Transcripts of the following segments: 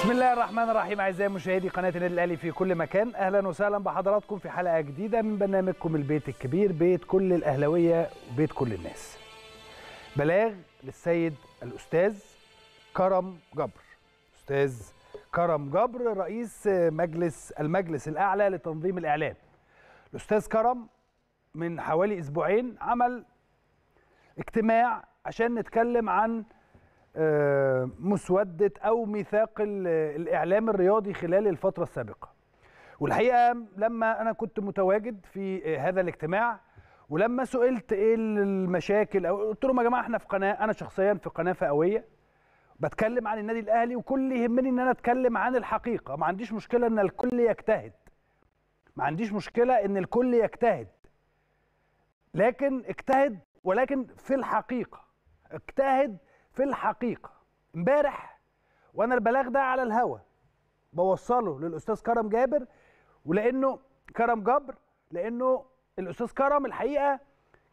بسم الله الرحمن الرحيم اعزائي مشاهدي قناه النادي الاهلي في كل مكان اهلا وسهلا بحضراتكم في حلقه جديده من برنامجكم البيت الكبير بيت كل الاهلاويه بيت كل الناس بلاغ للسيد الاستاذ كرم جبر استاذ كرم جبر رئيس مجلس المجلس الاعلى لتنظيم الاعلام الاستاذ كرم من حوالي اسبوعين عمل اجتماع عشان نتكلم عن آه، مسوده او ميثاق الاعلام الرياضي خلال الفتره السابقه. والحقيقه لما انا كنت متواجد في هذا الاجتماع ولما سئلت ايه المشاكل او قلت لهم يا جماعه احنا في قناه انا شخصيا في قناه فئويه بتكلم عن النادي الاهلي وكل يهمني ان انا اتكلم عن الحقيقه ما عنديش مشكله ان الكل يجتهد ما عنديش مشكله ان الكل يجتهد لكن اجتهد ولكن في الحقيقه اجتهد في الحقيقه امبارح وانا البلاغ ده على الهوا بوصله للاستاذ كرم جابر ولانه كرم جبر لانه الاستاذ كرم الحقيقه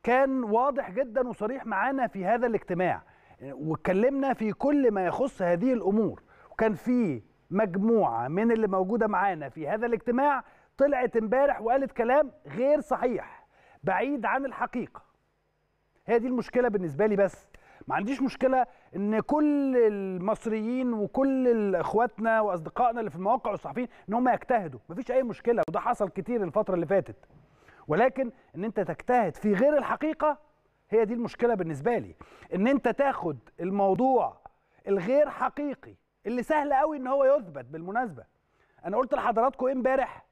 كان واضح جدا وصريح معانا في هذا الاجتماع واتكلمنا في كل ما يخص هذه الامور وكان في مجموعه من اللي موجوده معانا في هذا الاجتماع طلعت امبارح وقالت كلام غير صحيح بعيد عن الحقيقه هي دي المشكله بالنسبه لي بس ما عنديش مشكله ان كل المصريين وكل اخواتنا واصدقائنا اللي في المواقع والصحفيين ان هم يجتهدوا مفيش اي مشكله وده حصل كتير الفتره اللي فاتت ولكن ان انت تجتهد في غير الحقيقه هي دي المشكله بالنسبه لي ان انت تاخد الموضوع الغير حقيقي اللي سهل قوي ان هو يثبت بالمناسبه انا قلت لحضراتكم ايه امبارح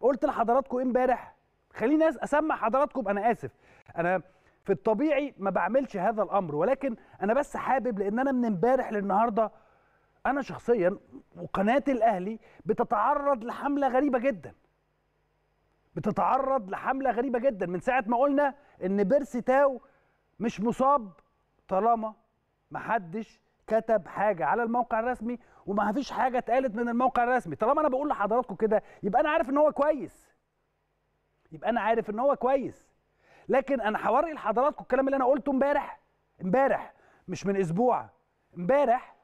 قلت لحضراتكم ايه امبارح خليني اسمع حضراتكم انا اسف انا في الطبيعي ما بعملش هذا الامر ولكن انا بس حابب لان انا من امبارح للنهارده انا شخصيا وقناه الاهلي بتتعرض لحمله غريبه جدا بتتعرض لحمله غريبه جدا من ساعه ما قلنا ان بيرسي تاو مش مصاب طالما ما حدش كتب حاجه على الموقع الرسمي وما فيش حاجه اتقالت من الموقع الرسمي طالما انا بقول لحضراتكم كده يبقى انا عارف ان هو كويس يبقى انا عارف ان هو كويس لكن انا هوري لحضراتكم الكلام اللي انا قلته امبارح امبارح مش من اسبوع امبارح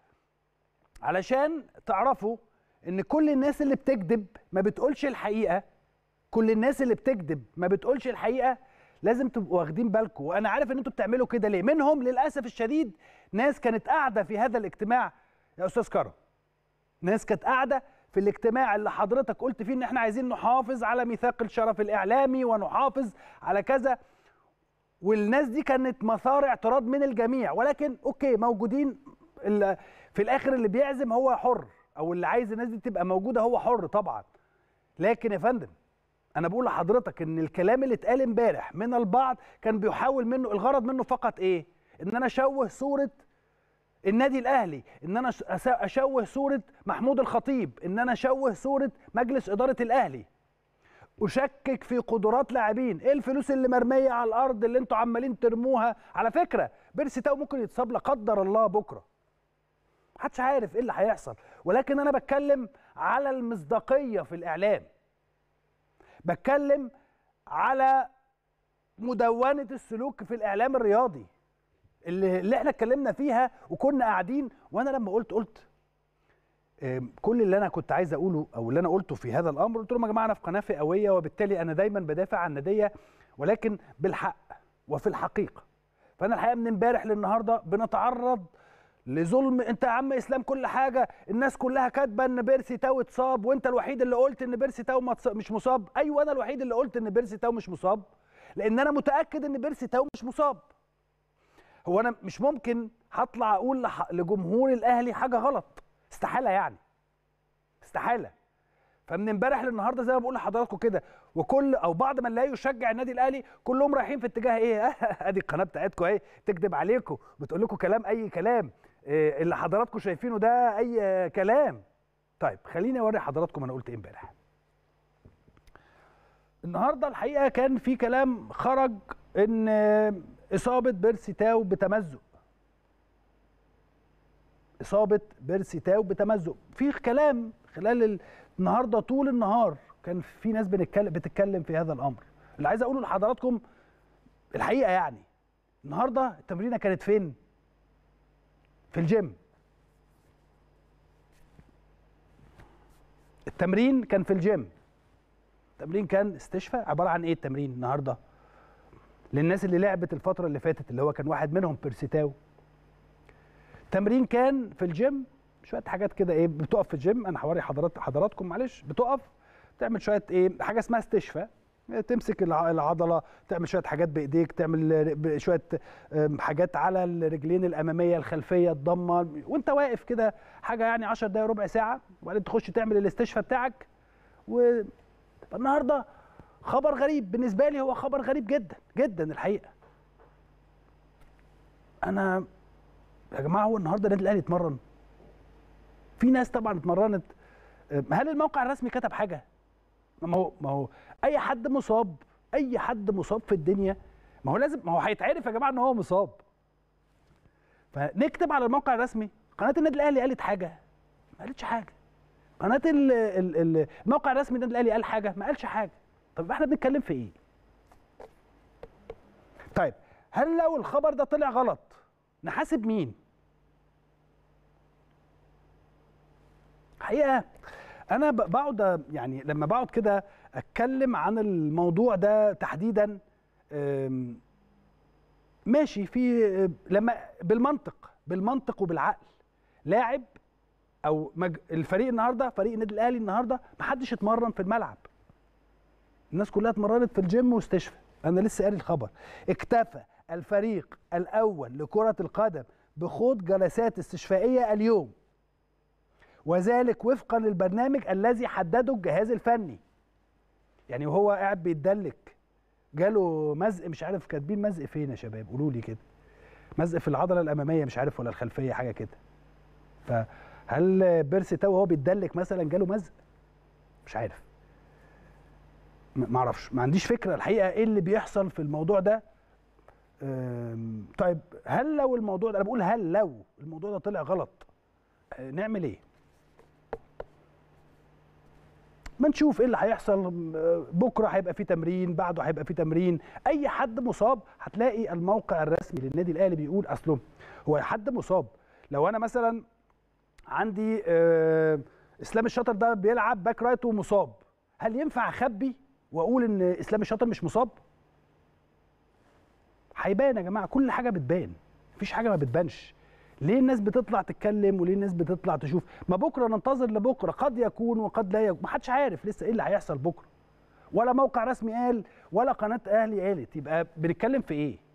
علشان تعرفوا ان كل الناس اللي بتكذب ما بتقولش الحقيقه كل الناس اللي بتكذب ما بتقولش الحقيقه لازم تبقوا واخدين بالكم وانا عارف ان انتوا بتعملوا كده ليه منهم للاسف الشديد ناس كانت قاعده في هذا الاجتماع يا استاذ كرم ناس كانت قاعده في الاجتماع اللي حضرتك قلت فيه ان احنا عايزين نحافظ على ميثاق الشرف الاعلامي ونحافظ على كذا والناس دي كانت مثار اعتراض من الجميع ولكن اوكي موجودين في الاخر اللي بيعزم هو حر او اللي عايز الناس دي تبقى موجوده هو حر طبعا لكن يا فندم انا بقول لحضرتك ان الكلام اللي اتقال امبارح من البعض كان بيحاول منه الغرض منه فقط ايه ان انا اشوه صوره النادي الاهلي ان انا اشوه صوره محمود الخطيب ان انا اشوه صوره مجلس اداره الاهلي اشكك في قدرات لاعبين ايه الفلوس اللي مرميه على الارض اللي انتوا عمالين ترموها على فكره بيرسي تاو ممكن يتصاب لا قدر الله بكره محدش عارف ايه اللي هيحصل ولكن انا بتكلم على المصداقيه في الاعلام بتكلم على مدونه السلوك في الاعلام الرياضي اللي, اللي احنا اتكلمنا فيها وكنا قاعدين وانا لما قلت قلت كل اللي انا كنت عايز اقوله او اللي انا قلته في هذا الامر قلت لهم يا جماعه انا في قناه فئويه وبالتالي انا دايما بدافع عن نديه ولكن بالحق وفي الحقيقه فانا الحقيقه من امبارح للنهارده بنتعرض لظلم انت يا عم اسلام كل حاجه الناس كلها كاتبه ان بيرسي تاو اتصاب وانت الوحيد اللي قلت ان بيرسي تاو مش مصاب ايوه انا الوحيد اللي قلت ان بيرسي تاو مش مصاب لان انا متاكد ان بيرسي تاو مش مصاب هو انا مش ممكن هطلع اقول لجمهور الاهلي حاجه غلط استحاله يعني استحاله فمن امبارح للنهارده زي ما بقول لحضراتكم كده وكل او بعض من لا يشجع النادي الاهلي كلهم رايحين في اتجاه ايه ادي القناه بتاعتكم اهي تكذب عليكم بتقول لكم كلام اي كلام إيه اللي حضراتكم شايفينه ده اي كلام طيب خليني اوري حضراتكم انا قلت ايه امبارح النهارده الحقيقه كان في كلام خرج ان اصابه بيرسي تاو بتمزق اصابه بيرسي تاو بتمزق في كلام خلال النهارده طول النهار كان في ناس بنتكلم بتتكلم في هذا الامر اللي عايز اقوله لحضراتكم الحقيقه يعني النهارده التمرينه كانت فين في الجيم التمرين كان في الجيم التمرين كان استشفاء عباره عن ايه التمرين النهارده للناس اللي لعبت الفتره اللي فاتت اللي هو كان واحد منهم بيرسيتاو تمرين كان في الجيم شويه حاجات كده ايه بتقف في الجيم انا حواري حضرات حضراتكم معلش بتقف تعمل شويه ايه حاجه اسمها استشفاء تمسك العضله تعمل شويه حاجات بايديك تعمل شويه حاجات على الرجلين الاماميه الخلفيه الضمه وانت واقف كده حاجه يعني 10 دقائق ربع ساعه وبعدين تخش تعمل الاستشفاء بتاعك و النهارده خبر غريب بالنسبه لي هو خبر غريب جدا جدا الحقيقه انا يا جماعه هو النهارده النادي الاهلي اتمرن في ناس طبعا اتمرنت هل الموقع الرسمي كتب حاجه ما هو ما هو اي حد مصاب اي حد مصاب في الدنيا ما هو لازم ما هو هيتعرف يا جماعه ان هو مصاب فنكتب على الموقع الرسمي قناه النادي الاهلي قالت حاجه ما قالتش حاجه قناه الموقع الرسمي النادي الاهلي قال حاجه ما قالش حاجه طب احنا بنتكلم في ايه طيب هل لو الخبر ده طلع غلط نحاسب مين حقيقه انا بقعد يعني لما بقعد كده اتكلم عن الموضوع ده تحديدا ماشي في آه، لما بالمنطق بالمنطق وبالعقل لاعب او الفريق النهارده فريق النادي الاهلي النهارده محدش اتمرن في الملعب الناس كلها اتمرنت في الجيم واستشفى انا لسه قاري الخبر اكتفى الفريق الاول لكره القدم بخوض جلسات استشفائيه اليوم وذلك وفقا للبرنامج الذي حدده الجهاز الفني يعني وهو قاعد بيتدلك جاله مزق مش عارف كاتبين مزق فين يا شباب قولوا لي كده مزق في العضله الاماميه مش عارف ولا الخلفيه حاجه كده فهل بيرسي تاو وهو بيتدلك مثلا جاله مزق مش عارف ما اعرفش ما عنديش فكره الحقيقه ايه اللي بيحصل في الموضوع ده طيب هل لو الموضوع ده انا بقول هل لو الموضوع ده طلع غلط آه، نعمل ايه ما نشوف ايه اللي هيحصل آه، بكره هيبقى في تمرين بعده هيبقى في تمرين اي حد مصاب هتلاقي الموقع الرسمي للنادي الاهلي بيقول اصله هو حد مصاب لو انا مثلا عندي آه، اسلام الشاطر ده بيلعب باك رايت ومصاب هل ينفع اخبي واقول ان اسلام الشاطر مش مصاب هيبان يا جماعه كل حاجه بتبان مفيش حاجه ما بتبانش ليه الناس بتطلع تتكلم وليه الناس بتطلع تشوف ما بكره ننتظر لبكره قد يكون وقد لا يكون محدش عارف لسه ايه اللي هيحصل بكره ولا موقع رسمي قال ولا قناه اهلي قالت يبقى بنتكلم في ايه